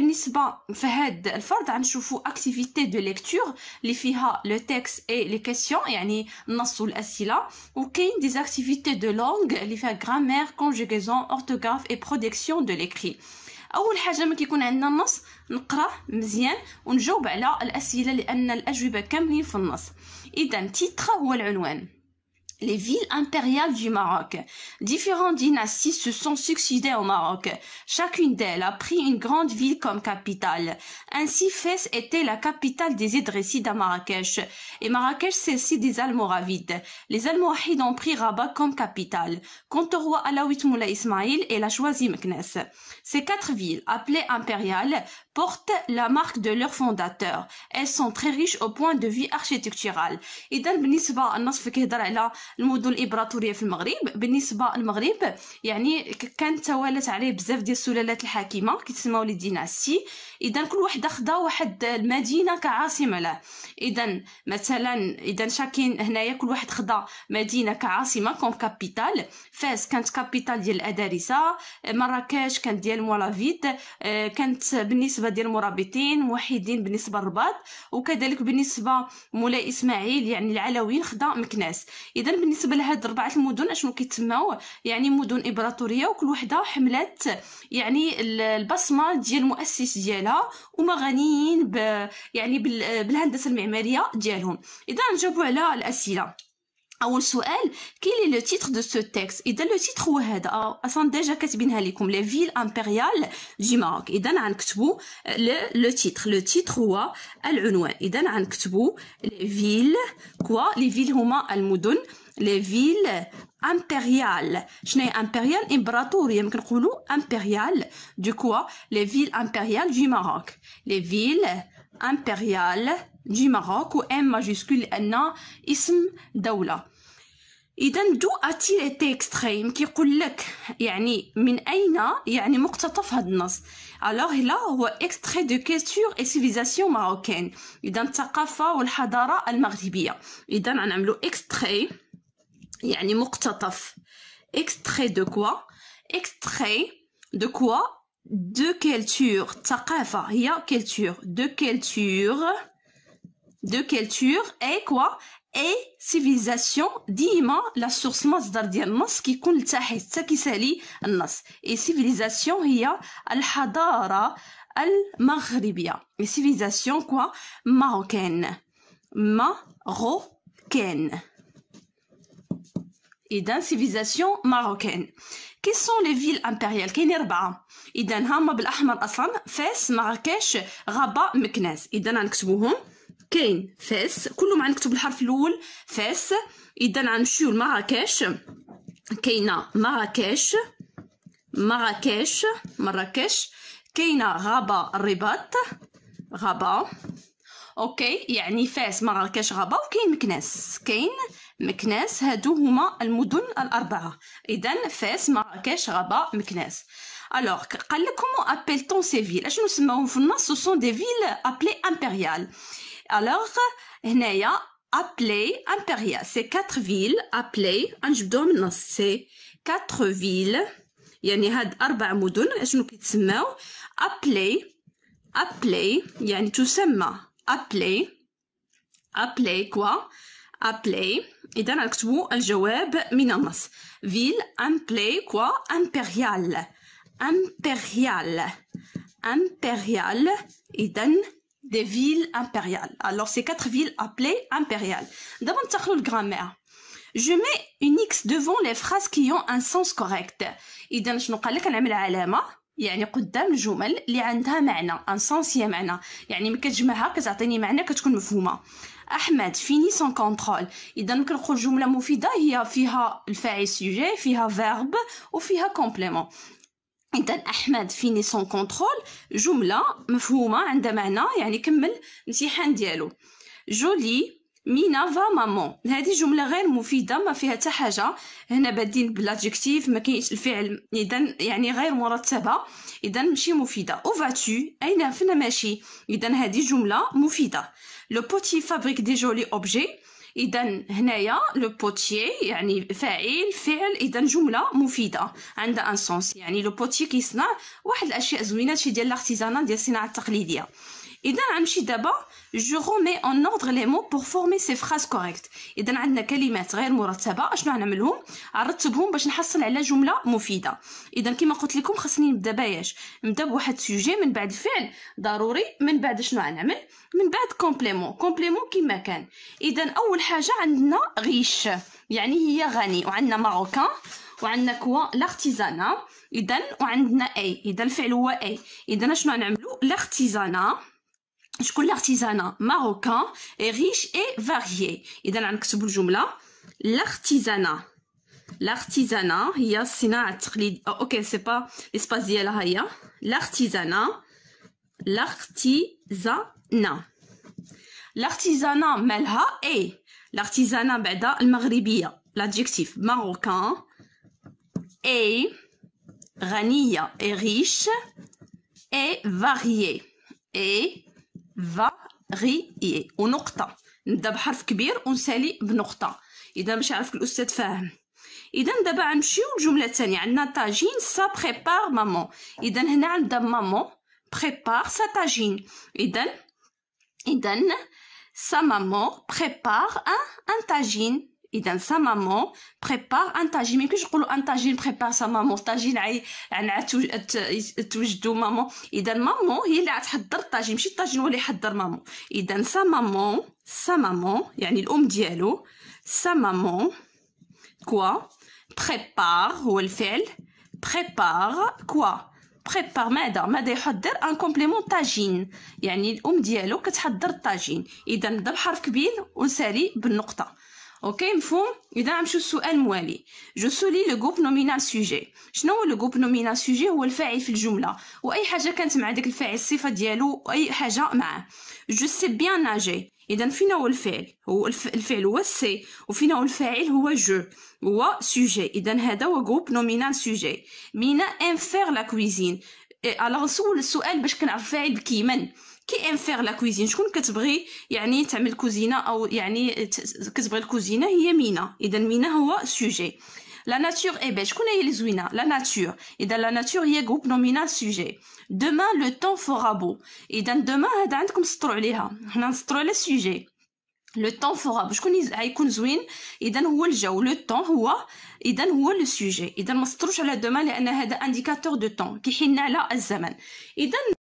بالنسبه في هذا الفرض غنشوفوا اكتيفيتي دو ليكتور اللي فيها لو تيكس اي لي كيسيون يعني النص والاسئله وكاين دي اكتيفيتي دو لونغ اللي فيها غرامير كونجيكيزون اورتوغراف اي برودكسيون دو ليكري اول حاجه ما كيكون عندنا النص نقراه مزيان ونجاوب على الاسئله لان الاجوبه كاملين في النص اذا تيتر هو العنوان les villes impériales du Maroc. Différentes dynasties se sont succédées au Maroc. Chacune d'elles a pris une grande ville comme capitale. Ainsi, Fès était la capitale des Idrissides à Marrakech, et Marrakech celle-ci des Almoravides. Les Almoravides ont pris Rabat comme capitale. Quant au roi Alaouit Moula Ismail, et la choisi Meknes. Ces quatre villes, appelées impériales, portent la marque de leurs fondateurs. Elles sont très riches au point de vue architectural. Et المدن الامبراطوريه في المغرب بالنسبه للمغرب يعني كانت توالت عليه بزاف ديال السلالات الحاكمه كيتسموا لي ديناستي اذا كل واحده خدا واحد المدينه كعاصمه له اذا مثلا اذا شاكين هنايا كل واحد خدا مدينه كعاصمه كوم كابيتال فاس كانت كابيتال ديال الادارسه مراكش كانت ديال مولافيد آه، كانت بالنسبه ديال المرابطين موحدين بالنسبه للرباط وكذلك بالنسبه مولاي اسماعيل يعني العلويين خدا مكناس اذا بالنسبه لهاد اربعه المدن اشنو كيتسماو يعني مدن امبراطوريه وكل وحده حملات يعني البصمه ديال المؤسس ديالها وما غنيين ب يعني بالهندسه المعماريه ديالهم اذا نجاوبوا على الاسئله اول سؤال كاين لو تيتر دو سو تيكس اذا لو تيتر هو هذا اصلا ديجا كاتبينها لكم لي فيل امبريال دي ماروك اذا غنكتبوا لو تيتر لو تيتر هو العنوان اذا غنكتبوا لي فيل كوا لي فيل هما المدن Les villes impériales. Je n'ai impérial, impératorie. On peut le dire Du quoi les villes impériales du Maroc. Les villes impériales du Maroc. ou M majuscule N, l'isle, la d'où a-t-il été extrait On peut dire, d'où vient ce texte Alors, là, a un extrait de la culture et civilisation marocaine. Donc, la culture et la civilisation marocaine. Donc, on a un extrait yanni مقتطف extrait de quoi extrait de quoi de culture ثقافة هي culture de culture de culture et quoi et civilisation Dis-moi la source مصدر ديال النص كيكون qui حتى كيسالي النص et civilisation al-hadara, الحضارة المغربية et civilisation quoi marocaine marocaine اذا سيفيزاسيون ماروكان كي سون لي فيل امبريال كاين اربعه اذا هما بالاحمر اصلا فاس مراكش غابه مكناس اذا غنكتبوهم كاين فاس كلهم غنكتبو الحرف الاول فاس اذا غنمشيو لمراكش كاينه مراكش مراكش مراكش كاينه غابه الرباط غابه اوكي يعني فاس مراكش غابه وكاين مكناس كاين مكناس هادو هما المدن الاربعه اذا فاس مراكش غابه مكناس الوغ قال لك كومون ابيل طون سي فيل اشنو سماوهم في النص سو سون دي فيل ابلي امبريال الوغ هنايا ابلي كاتر فيل ابلي quatre من النص سي كاتر فيل يعني هاد أربع مدن اشنو كيتسماو ابلي ابلي يعني تسمى ابلي ابلي كوا à play إذا نكتبوا ville un play quoi impérial impérial impérial dans des villes impériales alors ces quatre villes appelées impériales d'abord le grammaire. je mets une X devant les phrases qui ont un sens correct إذا شنو قال لك نعمل علامة يعني قدام الجمل اللي عندها معنى ان il معنى يعني كتجمعها كتعطيني معنى كتكون مفهومه احمد فيني سون كونترول اذا كنقول جمله مفيده هي فيها الفاعل سوجي فيها فيرب وفيها كومبليمون اذا احمد فيني سون كونترول جمله مفهومه عندها معنى يعني كمل الامتحان ديالو جولي مينا فا مامون هذه جمله غير مفيده ما فيها حتى حاجه هنا بادين بلاجيكتيف ما كاينش الفعل اذا يعني غير مرتبه اذا ماشي مفيده او فاتو اين فين ماشي اذا هذه جمله مفيده لو بوتي فابريك دي جولي اوبجي اذا هنايا لو بوتي يعني فاعل فعل اذا جمله مفيده عندها ان سونس يعني لو بوتي كيصنع واحد الاشياء زوينه شي ديال لارتيزانا ديال الصناعه التقليديه اذا غنمشي دابا جو رومي اون اوردر لي مو بور فورمي سي فراز كوريكت اذا عندنا كلمات غير مرتبه اشنو غنعملهم نرتبهم باش نحصل على جمله مفيده اذا كيما قلت لكم خاصني نبدا باياش نبدا بواحد سوجي من بعد الفعل ضروري من بعد شنو غنعمل من بعد كومبليمون كومبليمون كيما كان اذا اول حاجه عندنا غيش يعني هي غني وعندنا ماروكان وعندنا كوا لارتيزانا اذا وعندنا اي اذا الفعل هو اي اذا شنو غنعملو لارتيزانا l'artisanat hein, marocain est riche et varié. Et dans ce boujoum-là, l'artisanat, l'artisanat, il y a sinon oh, à c'est pas, l'artisanat, l'artisanat, l'artisanat melha e. l'artisanat L'adjectif marocain est Rania est riche, et varié, et فاريي ونقطة نبدا بحرف كبير ونسالي بنقطة إذا مش عارف الأستاذ فاهم إذا دابا غنمشيو للجملة الثانية عندنا طاجين سا بريبار مامون إذا هنا عندها مامون بريبار سا طاجين إذا إذا سا مامون بريبار أن أن طاجين اذا سا مامون بريبار ان طاجين ما يمكنش نقولوا ان طاجين بريبار سا مامون طاجين عي عن يعني توجدوا مامون اذا مامون هي اللي تحضر الطاجين ماشي الطاجين هو اللي يحضر مامون اذا سا مامون سا مامون يعني الام ديالو سا مامون كوا بريبار هو الفعل بريبار كوا بريبار ماذا ماذا يحضر ان كومبليمون طاجين يعني الام ديالو كتحضر الطاجين اذا نبدا بحرف كبير ونسالي بالنقطه اوكي مفهوم اذا نمشيو السؤال موالي جو سولي لو غوب نومينال سوجي شنو هو لو غوب نومينال سوجي هو الفاعل في الجمله واي حاجه كانت مع داك الفاعل الصفه ديالو اي حاجه معاه جو سي بيان ناجي اذا فينا هو الفعل هو الفعل هو سي وفينا هو الفاعل هو جو هو سوجي اذا هذا هو غوب نومينال سوجي مينا ان فير لا كويزين الوغ نسول السؤال باش كنعرف الفاعل كيمن من كي ام فيغ لا كويزين شكون كتبغي يعني تعمل كوزينه او يعني كتبغي الكوزينه هي مينا اذا مينا هو سوجي لا ناتور اي بي شكون هي اللي زوينه لا ناتور اذا لا ناتور هي جروب نومينال سوجي دوما لو طون فورا بو اذا دوما هذا عندكم سطروا عليها حنا نسطروا على سوجي لو طون فورا بو شكون غيكون زوين اذا هو الجو لو طون هو اذا هو لو سوجي اذا ما سطروش على دوما لان هذا انديكاتور دو طون كيحيلنا على الزمن اذا